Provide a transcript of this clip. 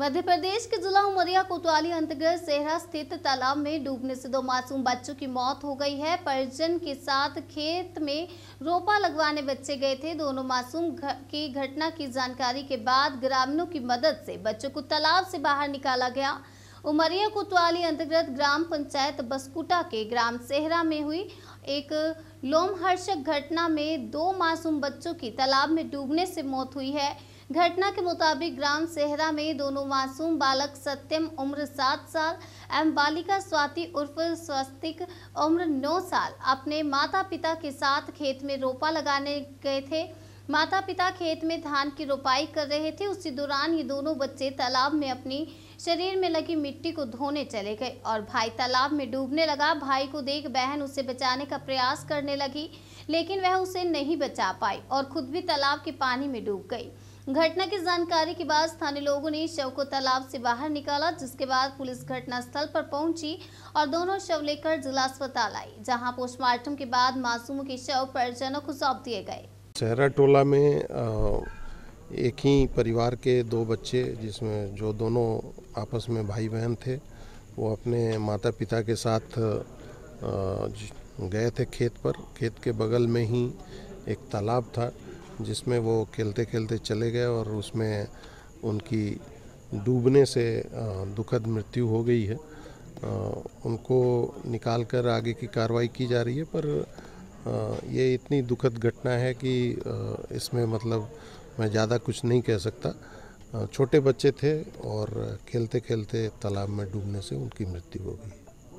मध्य प्रदेश के जिला उमरिया कोतवाली अंतर्गत सेहरा स्थित तालाब में डूबने से दो मासूम बच्चों की मौत हो गई है परिजन के साथ खेत में रोपा लगवाने बच्चे गए थे दोनों मासूम की घटना की जानकारी के बाद ग्रामीणों की मदद से बच्चों को तालाब से बाहर निकाला गया उमरिया कोतवाली अंतर्गत ग्राम पंचायत बसकुटा के ग्राम सेहरा में हुई एक लोमहर्षक घटना में दो मासूम बच्चों की तालाब में डूबने से मौत हुई है घटना के मुताबिक ग्राम सेहरा में दोनों मासूम बालक सत्यम उम्र सात साल एवं बालिका स्वाति उर्फ स्वस्तिक उम्र नौ साल अपने माता पिता के साथ खेत में रोपा लगाने गए थे माता पिता खेत में धान की रोपाई कर रहे थे उसी दौरान ये दोनों बच्चे तालाब में अपनी शरीर में लगी मिट्टी को धोने चले गए और भाई तालाब में डूबने लगा भाई को देख बहन उसे बचाने का प्रयास करने लगी लेकिन वह उसे नहीं बचा पाई और खुद भी तालाब के पानी में डूब गई घटना की जानकारी के बाद स्थानीय लोगों ने शव को तालाब से बाहर निकाला जिसके बाद पुलिस घटनास्थल पर पहुंची और दोनों शव लेकर जिला अस्पताल आई जहां पोस्टमार्टम के बाद मासूमों के शव परिजनों को सौंप दिए गए शहरा टोला में एक ही परिवार के दो बच्चे जिसमें जो दोनों आपस में भाई बहन थे वो अपने माता पिता के साथ गए थे खेत पर खेत के बगल में ही एक तालाब था जिसमें वो खेलते खेलते चले गए और उसमें उनकी डूबने से दुखद मृत्यु हो गई है उनको निकाल कर आगे की कार्रवाई की जा रही है पर ये इतनी दुखद घटना है कि इसमें मतलब मैं ज़्यादा कुछ नहीं कह सकता छोटे बच्चे थे और खेलते खेलते तालाब में डूबने से उनकी मृत्यु हो गई